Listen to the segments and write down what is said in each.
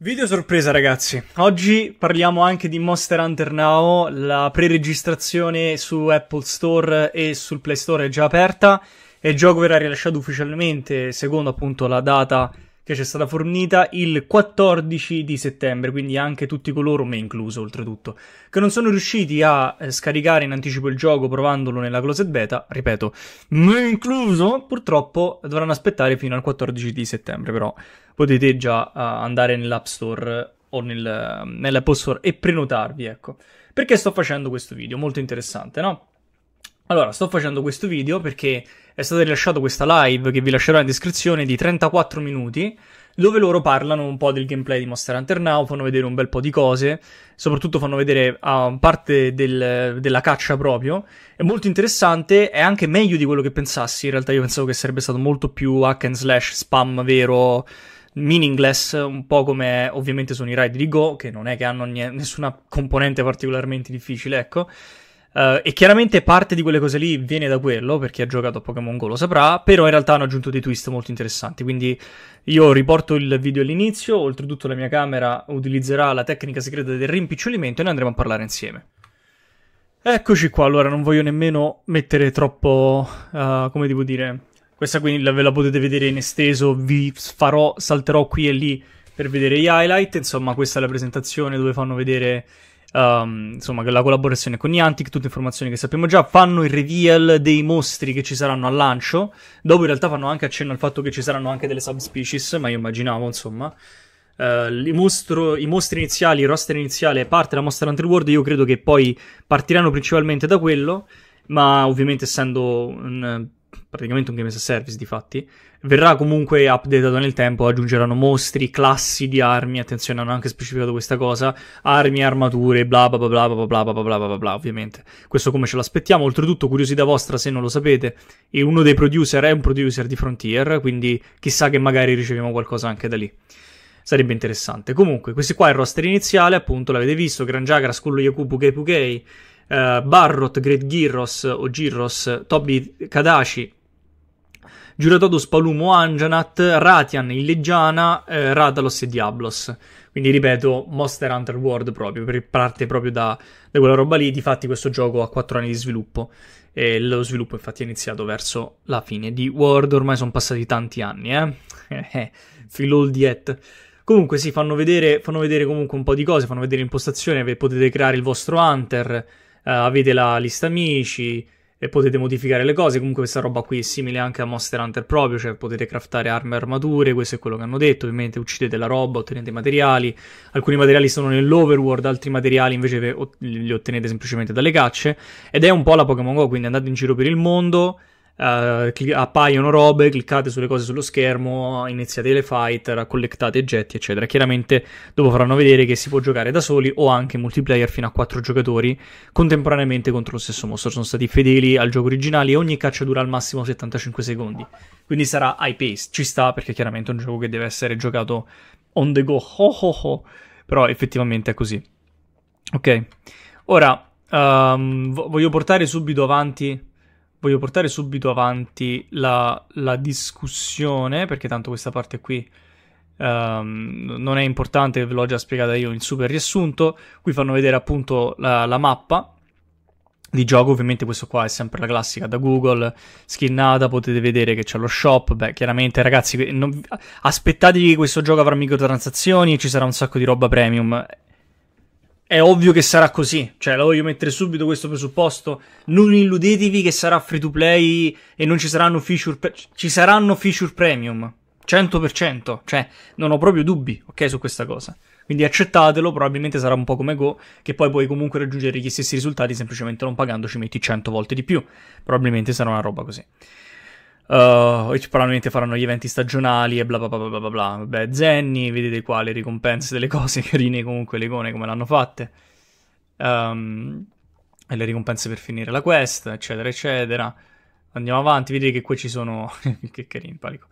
Video sorpresa ragazzi, oggi parliamo anche di Monster Hunter Now, la pre-registrazione su Apple Store e sul Play Store è già aperta e il gioco verrà rilasciato ufficialmente secondo appunto la data che ci è stata fornita il 14 di settembre, quindi anche tutti coloro, me incluso oltretutto, che non sono riusciti a eh, scaricare in anticipo il gioco provandolo nella closet beta, ripeto, me incluso, purtroppo dovranno aspettare fino al 14 di settembre, però potete già uh, andare nell'App Store o nel, nell'Apple Store e prenotarvi, ecco. Perché sto facendo questo video? Molto interessante, no? Allora, sto facendo questo video perché è stata rilasciata questa live che vi lascerò in descrizione di 34 minuti, dove loro parlano un po' del gameplay di Monster Hunter Now, fanno vedere un bel po' di cose, soprattutto fanno vedere uh, parte del, della caccia proprio. È molto interessante, è anche meglio di quello che pensassi, in realtà io pensavo che sarebbe stato molto più hack and slash, spam vero, meaningless, un po' come ovviamente sono i ride di Go, che non è che hanno n- nessuna componente particolarmente difficile, ecco Uh, e chiaramente parte di quelle cose lì viene da quello, per chi ha giocato a Pokémon Go lo saprà, però in realtà hanno aggiunto dei twist molto interessanti, quindi io riporto il video all'inizio, oltretutto la mia camera utilizzerà la tecnica segreta del rimpicciolimento e ne andremo a parlare insieme. Eccoci qua, allora non voglio nemmeno mettere troppo, uh, come devo dire, questa qui ve la potete vedere in esteso, vi farò, salterò qui e lì per vedere gli highlight, insomma questa è la presentazione dove fanno vedere um, insomma, la collaborazione con Niantic, tutte informazioni che sappiamo già, fanno il reveal dei mostri che ci saranno al lancio, dopo in realtà fanno anche accenno al fatto che ci saranno anche delle subspecies, ma io immaginavo, insomma, Uh, eh, i, mostro, I mostri iniziali, il roster iniziale parte la Monster Hunter World. Io credo che poi partiranno principalmente da quello. Ma ovviamente, essendo un praticamente un game as a service difatti, verrà comunque updatato nel tempo, aggiungeranno mostri, classi di armi, attenzione hanno anche specificato questa cosa, armi, armature, bla bla bla bla bla bla bla bla bla bla ovviamente, questo come ce l'aspettiamo, oltretutto curiosità vostra se non lo sapete, e uno dei producer è un producer di Frontier, quindi chissà che magari riceviamo qualcosa anche da lì. Sarebbe interessante. Comunque, questo qua è il roster iniziale, appunto, l'avete visto, Gran Jagra, Scullo Yakubu, Gay Pugay, eh, Barrot, Great Girros o Girros, Toby Kadashi, Giuratodus, Palumo, Anjanat, Ratian, Illegiana, eh, Radalos e Diablos. Quindi ripeto, Monster Hunter World proprio, parte proprio da, da quella roba lì. Difatti questo gioco ha 4 anni di sviluppo e lo sviluppo infatti è iniziato verso la fine di World, ormai sono passati tanti anni, eh? Feel old yet. Comunque sì, fanno vedere, fanno vedere comunque un po' di cose, fanno vedere impostazione, potete creare il vostro Hunter, eh, avete la lista amici e potete modificare le cose. Comunque questa roba qui è simile anche a Monster Hunter proprio, cioè potete craftare armi e armature, questo è quello che hanno detto, ovviamente uccidete la roba, ottenete materiali, alcuni materiali sono nell'overworld, altri materiali invece li ottenete semplicemente dalle cacce ed è un po' la Pokémon Go, quindi andate in giro per il mondo Uh, eh, cl- appaiono robe, cliccate sulle cose sullo schermo, iniziate le fight, raccollettate oggetti, eccetera. Chiaramente dopo faranno vedere che si può giocare da soli o anche multiplayer fino a 4 giocatori contemporaneamente contro lo stesso mostro. Sono stati fedeli al gioco originale e ogni caccia dura al massimo 75 secondi. Quindi sarà high pace, ci sta perché chiaramente è un gioco che deve essere giocato on the go, ho ho ho, però effettivamente è così. Ok, ora um, voglio portare subito avanti voglio portare subito avanti la, la discussione, perché tanto questa parte qui um, non è importante, ve l'ho già spiegata io in super riassunto. Qui fanno vedere appunto la, la mappa di gioco, ovviamente questo qua è sempre la classica da Google, skinnata, potete vedere che c'è lo shop, beh chiaramente ragazzi non... aspettatevi che questo gioco avrà microtransazioni e ci sarà un sacco di roba premium, è ovvio che sarà così. Cioè, la voglio mettere subito questo presupposto. Non illudetevi che sarà free to play e non ci saranno feature. Pre- ci saranno feature premium. 100%. Cioè, non ho proprio dubbi, ok, su questa cosa. Quindi accettatelo, probabilmente sarà un po' come Go, che poi puoi comunque raggiungere gli stessi risultati semplicemente non pagando ci metti 100 volte di più. Probabilmente sarà una roba così. Uh, e probabilmente faranno gli eventi stagionali e bla bla bla bla bla bla. Beh, Zenny, vedete qua le ricompense delle cose carine comunque, le icone come l'hanno fatte. Um, e le ricompense per finire la quest, eccetera, eccetera. Andiamo avanti, vedete che qui ci sono... che carino, palico.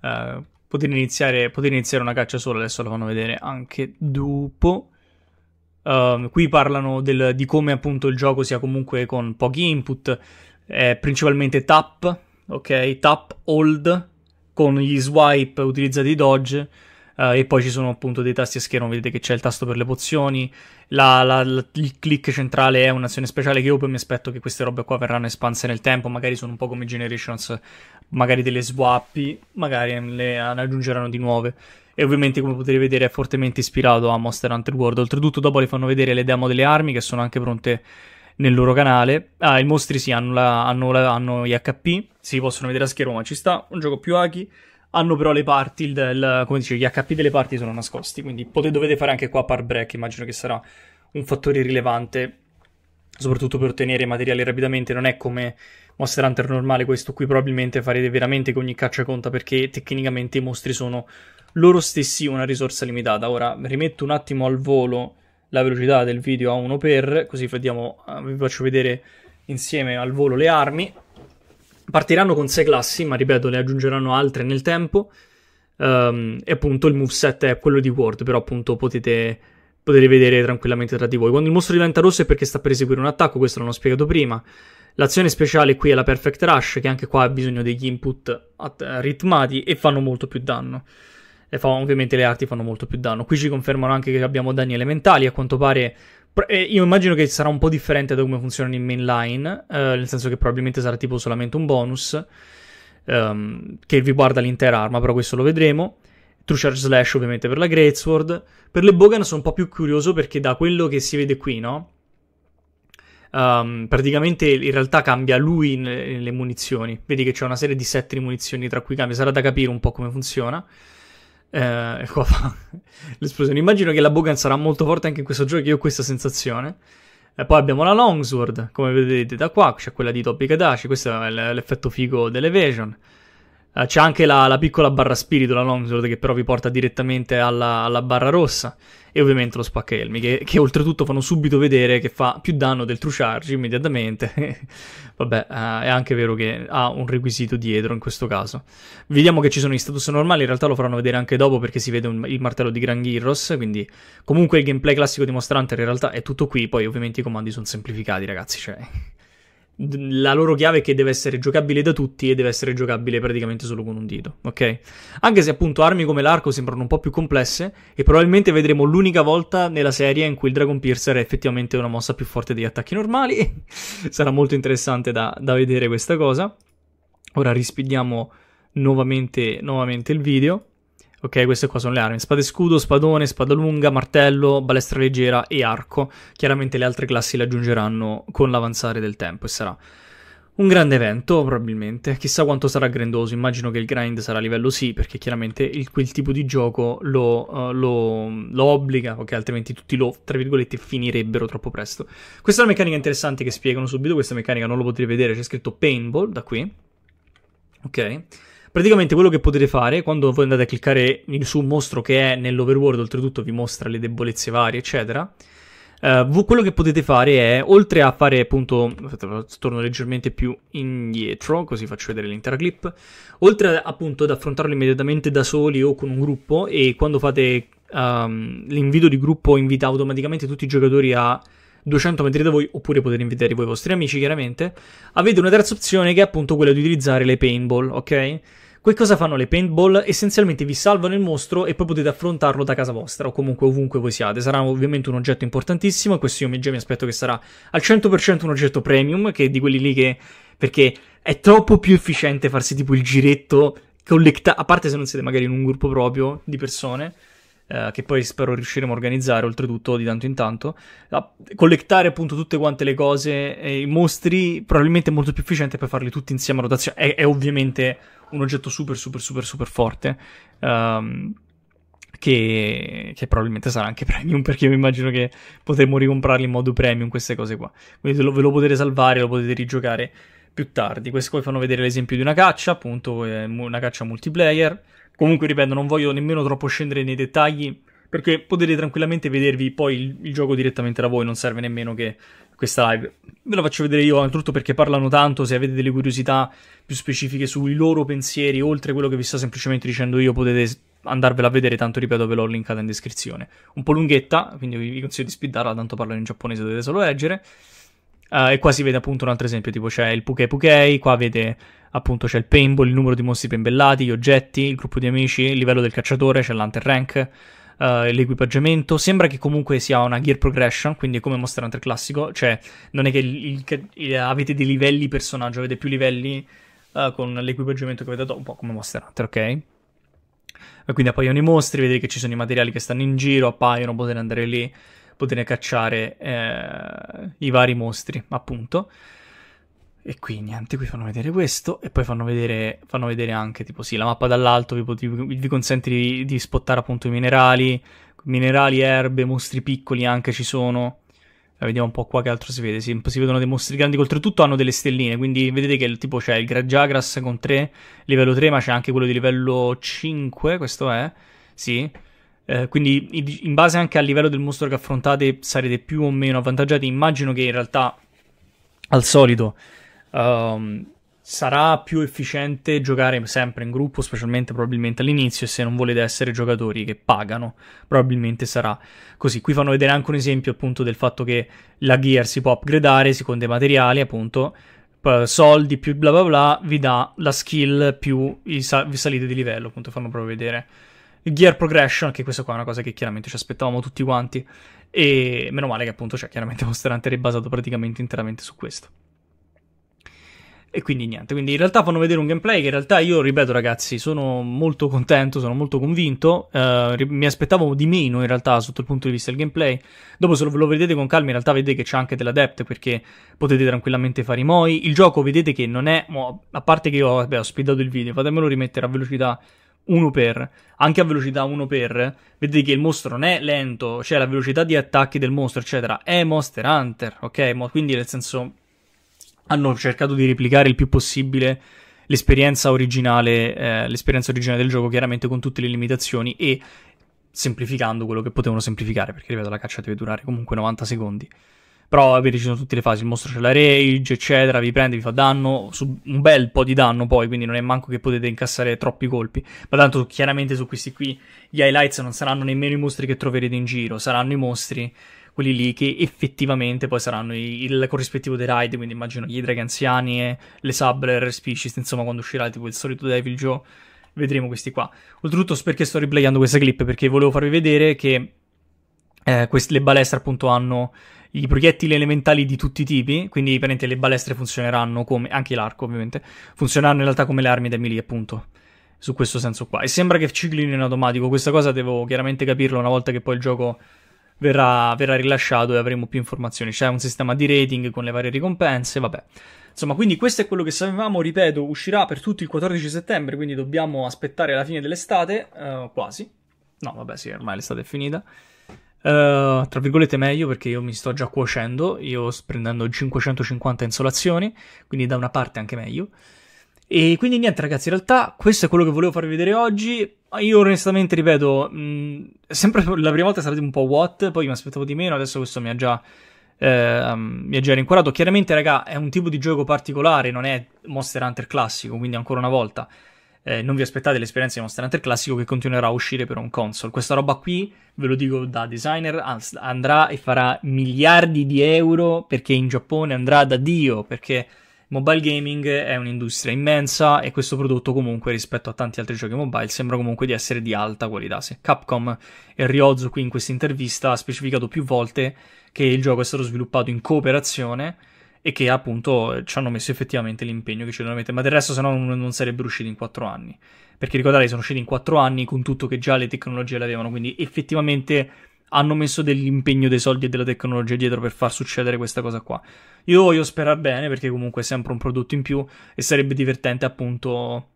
Uh, eh, poter, iniziare, poter iniziare una caccia sola, adesso la fanno vedere anche dopo. Uh, qui parlano del, di come appunto il gioco sia comunque con pochi input, eh, principalmente tap, ok? Tap, hold con gli swipe utilizzati dodge. Uh, e poi ci sono appunto dei tasti a schermo, vedete che c'è il tasto per le pozioni, la, la, la, il click centrale è un'azione speciale che io poi mi aspetto che queste robe qua verranno espanse nel tempo, magari sono un po' come Generations, magari delle swappi, magari ne, ne aggiungeranno di nuove. E ovviamente come potete vedere è fortemente ispirato a Monster Hunter World, oltretutto dopo le fanno vedere le demo delle armi che sono anche pronte nel loro canale. Ah, i mostri sì, hanno, la, hanno, la, hanno gli HP, si possono vedere a schermo, ma ci sta. Un gioco più aghi. Hanno però le parti, del, come dice, gli HP delle parti sono nascosti, quindi potete, dovete fare anche qua par break, immagino che sarà un fattore rilevante, soprattutto per ottenere materiali rapidamente. Non è come Monster Hunter normale questo qui, probabilmente farete veramente che ogni caccia conta, perché tecnicamente i mostri sono loro stessi una risorsa limitata. Ora, rimetto un attimo al volo la velocità del video a 1 per così vediamo, eh, vi faccio vedere insieme al volo le armi. Partiranno con 6 classi, ma ripeto, ne aggiungeranno altre nel tempo. Um, e appunto il moveset è quello di Ward, però appunto potete, potete vedere tranquillamente tra di voi. Quando il mostro diventa rosso è perché sta per eseguire un attacco, questo non l'ho spiegato prima. L'azione speciale qui è la Perfect Rush, che anche qua ha bisogno degli input ritmati e fanno molto più danno e fa, ovviamente le arti fanno molto più danno. Qui ci confermano anche che abbiamo danni elementali, a quanto pare io immagino che sarà un po' differente da come funzionano in mainline, eh, nel senso che probabilmente sarà tipo solamente un bonus ehm, che riguarda l'intera arma, però questo lo vedremo. True Charge Slash ovviamente per la Greatsword. Per le Bogan sono un po' più curioso perché da quello che si vede qui, no? Um, praticamente in realtà cambia lui le munizioni. Vedi che c'è una serie di set di munizioni tra cui cambia, sarà da capire un po' come funziona. Eh, qua fa l'esplosione. Immagino che la Bogan sarà molto forte anche in questo gioco, io ho questa sensazione. E poi abbiamo la Longsword, come vedete da qua, c'è quella di Topic Dash, questo è l'effetto figo dell'Evasion. Eh, c'è anche la, la, piccola barra spirito, la Longsword, che però vi porta direttamente alla, alla barra rossa. E ovviamente lo spacca elmi, che, che, oltretutto fanno subito vedere che fa più danno del true charge immediatamente. Vabbè, uh, è anche vero che ha un requisito dietro in questo caso. Vediamo che ci sono i status normali, in realtà lo faranno vedere anche dopo perché si vede un, il martello di Gran Ghirros, quindi comunque il gameplay classico di Monster Hunter in realtà è tutto qui, poi ovviamente i comandi sono semplificati ragazzi, cioè la loro chiave è che deve essere giocabile da tutti e deve essere giocabile praticamente solo con un dito, ok? Anche se appunto armi come l'arco sembrano un po' più complesse e probabilmente vedremo l'unica volta nella serie in cui il Dragon Piercer è effettivamente una mossa più forte degli attacchi normali. Sarà molto interessante da, da, vedere questa cosa. Ora rispidiamo nuovamente, nuovamente il video. Ok, queste qua sono le armi. Spade scudo, spadone, spada lunga, martello, balestra leggera e arco. Chiaramente le altre classi le aggiungeranno con l'avanzare del tempo e sarà un grande evento probabilmente. Chissà quanto sarà grandoso, immagino che il grind sarà a livello sì, perché chiaramente il, quel tipo di gioco lo, uh, lo, lo obbliga, ok, altrimenti tutti lo, tra virgolette, finirebbero troppo presto. Questa è una meccanica interessante che spiegano subito, questa meccanica non lo potrei vedere, c'è scritto Painball da qui. Ok. Praticamente quello che potete fare quando voi andate a cliccare su un mostro che è nell'overworld, oltretutto vi mostra le debolezze varie, eccetera. Uh, quello che potete fare è, oltre a fare appunto, torno leggermente più indietro, così faccio vedere l'intera clip, oltre appunto ad affrontarlo immediatamente da soli o con un gruppo e quando fate um, l'invito di gruppo invita automaticamente tutti i giocatori a 200 metri da voi oppure potete invitare voi i vostri amici chiaramente, avete una terza opzione che è appunto quella di utilizzare le paintball, ok? Che cosa fanno le paintball? Essenzialmente vi salvano il mostro e poi potete affrontarlo da casa vostra o comunque ovunque voi siate. Sarà ovviamente un oggetto importantissimo e questo io già mi aspetto che sarà al 100% un oggetto premium, che di quelli lì che... perché è troppo più efficiente farsi tipo il giretto, collect- a parte se non siete magari in un gruppo proprio di persone, eh, che poi spero riusciremo a organizzare oltretutto di tanto in tanto, a collectare appunto tutte quante le cose, e i mostri, probabilmente è molto più efficiente per farli tutti insieme a rotazione, è, è ovviamente un oggetto super super super super forte. Um, che, che, probabilmente sarà anche premium perché io mi immagino che potremo ricomprarli in modo premium queste cose qua quindi lo, ve lo potete salvare lo potete rigiocare più tardi questi poi fanno vedere l'esempio di una caccia appunto eh, una caccia multiplayer Comunque, ripeto, non voglio nemmeno troppo scendere nei dettagli perché potete tranquillamente vedervi poi il, il, gioco direttamente da voi, non serve nemmeno che questa live. Ve la faccio vedere io, oltretutto perché parlano tanto, se avete delle curiosità più specifiche sui loro pensieri, oltre quello che vi sto semplicemente dicendo io, potete andarvela a vedere, tanto ripeto ve l'ho linkata in descrizione. Un po' lunghetta, quindi vi consiglio di speedarla, tanto parlano in giapponese, dovete solo leggere. Uh, e qua si vede appunto un altro esempio, tipo c'è il Puke Pukei, qua vede appunto c'è il paintball, il numero di mostri pembellati, gli oggetti, il gruppo di amici, il livello del cacciatore, c'è l'hunter rank, uh, l'equipaggiamento. Sembra che comunque sia una gear progression, quindi è come Monster Hunter classico, cioè non è che il, il, avete dei livelli personaggio, avete più livelli uh, con l'equipaggiamento che avete dato, un po' come Monster Hunter, ok? Quindi appaiono i mostri, vedete che ci sono i materiali che stanno in giro, appaiono, potete andare lì poter cacciare eh, i vari mostri, appunto. E qui niente, qui fanno vedere questo e poi fanno vedere, fanno vedere anche tipo sì, la mappa dall'alto vi, vi, vi consente di, di, spottare appunto i minerali, minerali, erbe, mostri piccoli anche ci sono. La eh, vediamo un po' qua che altro si vede, si, si vedono dei mostri grandi, oltretutto hanno delle stelline, quindi vedete che tipo c'è il Gragiagras con 3, livello 3, ma c'è anche quello di livello 5, questo è, sì, eh, quindi in base anche al livello del mostro che affrontate sarete più o meno avvantaggiati. Immagino che in realtà al solito um, sarà più efficiente giocare sempre in gruppo, specialmente probabilmente all'inizio, se non volete essere giocatori che pagano, probabilmente sarà così. Qui fanno vedere anche un esempio appunto del fatto che la gear si può upgradare secondo i materiali, appunto soldi più bla bla bla vi dà la skill più vi salite di livello appunto fanno proprio vedere il gear progression, che questa qua è una cosa che chiaramente ci aspettavamo tutti quanti. E meno male che appunto c'è cioè, chiaramente Monster Hunter è basato praticamente interamente su questo. E quindi niente, quindi in realtà fanno vedere un gameplay che in realtà io, ripeto ragazzi, sono molto contento, sono molto convinto, uh, mi aspettavo di meno in realtà sotto il punto di vista del gameplay, dopo se lo, lo vedete con calma in realtà vedete che c'è anche dell'adept perché potete tranquillamente fare i moi, il gioco vedete che non è, a parte che io vabbè, ho speedato il video, fatemelo rimettere a velocità 1 per, anche a velocità 1 per, vedete che il mostro non è lento, cioè la velocità di attacchi del mostro, eccetera, è Monster Hunter, ok? Mo- quindi nel senso hanno cercato di replicare il più possibile l'esperienza originale, eh, l'esperienza originale del gioco, chiaramente con tutte le limitazioni e semplificando quello che potevano semplificare, perché ripeto, la caccia deve durare comunque 90 secondi. Però vi sono tutte le fasi, il mostro c'è la rage, eccetera, vi prende, vi fa danno, su un bel po' di danno poi, quindi non è manco che potete incassare troppi colpi. Ma tanto chiaramente su questi qui gli highlights non saranno nemmeno i mostri che troverete in giro, saranno i mostri quelli lì che effettivamente poi saranno il, corrispettivo dei raid, quindi immagino gli draghi anziani, le sabler species, insomma quando uscirà tipo il solito Devil Joe, vedremo questi qua. Oltretutto perché sto replayando questa clip, perché volevo farvi vedere che eh, queste, le balestre appunto hanno i proiettili elementali di tutti i tipi, quindi per le balestre funzioneranno come, anche l'arco ovviamente, funzioneranno in realtà come le armi da melee appunto, su questo senso qua. E sembra che ciclino in automatico, questa cosa devo chiaramente capirla una volta che poi il gioco verrà, verrà rilasciato e avremo più informazioni. C'è un sistema di rating con le varie ricompense, vabbè. Insomma, quindi questo è quello che sapevamo, ripeto, uscirà per tutto il 14 settembre, quindi dobbiamo aspettare la fine dell'estate, eh, quasi. No, vabbè, sì, ormai l'estate è finita. Eh, tra virgolette meglio perché io mi sto già cuocendo, io sto prendendo 550 insolazioni, quindi da una parte anche meglio. E quindi niente ragazzi, in realtà questo è quello che volevo farvi vedere oggi. Io onestamente ripeto, mh, mm, sempre la prima volta sarete un po' what, poi mi aspettavo di meno, adesso questo mi ha già... Eh, mi ha già rinquadrato. Chiaramente, raga, è un tipo di gioco particolare, non è Monster Hunter classico, quindi ancora una volta eh, non vi aspettate l'esperienza di Monster Hunter classico che continuerà a uscire per un console. Questa roba qui, ve lo dico da designer, andrà e farà miliardi di euro perché in Giappone andrà da Dio, perché mobile gaming è un'industria immensa e questo prodotto comunque rispetto a tanti altri giochi mobile sembra comunque di essere di alta qualità. Se Capcom e Ryozu qui in questa intervista ha specificato più volte che il gioco è stato sviluppato in cooperazione e che appunto ci hanno messo effettivamente l'impegno che ci devono mettere, ma del resto se no non, non sarebbero usciti in 4 anni, perché ricordate sono usciti in 4 anni con tutto che già le tecnologie le avevano, quindi effettivamente hanno messo dell'impegno, dei soldi e della tecnologia dietro per far succedere questa cosa qua. Io voglio sperare bene perché comunque è sempre un prodotto in più e sarebbe divertente appunto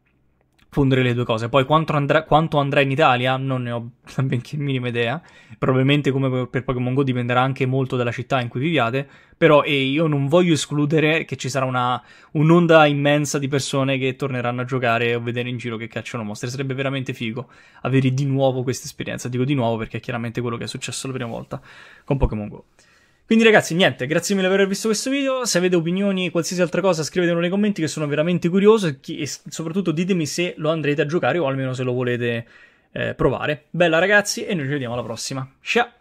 fondere le due cose. Poi quanto andrà, quanto andrà in Italia non ne ho la benché minima idea. Probabilmente come per Pokémon Go dipenderà anche molto dalla città in cui viviate. Però eh, io non voglio escludere che ci sarà una, un'onda immensa di persone che torneranno a giocare o vedere in giro che cacciano mostre. Sarebbe veramente figo avere di nuovo questa esperienza. Dico di nuovo perché è chiaramente quello che è successo la prima volta con Pokémon Go. Quindi ragazzi, niente, grazie mille per aver visto questo video, se avete opinioni, o qualsiasi altra cosa, scrivetelo nei commenti che sono veramente curioso e, e soprattutto ditemi se lo andrete a giocare o almeno se lo volete eh, provare. Bella ragazzi e noi ci vediamo alla prossima. Ciao!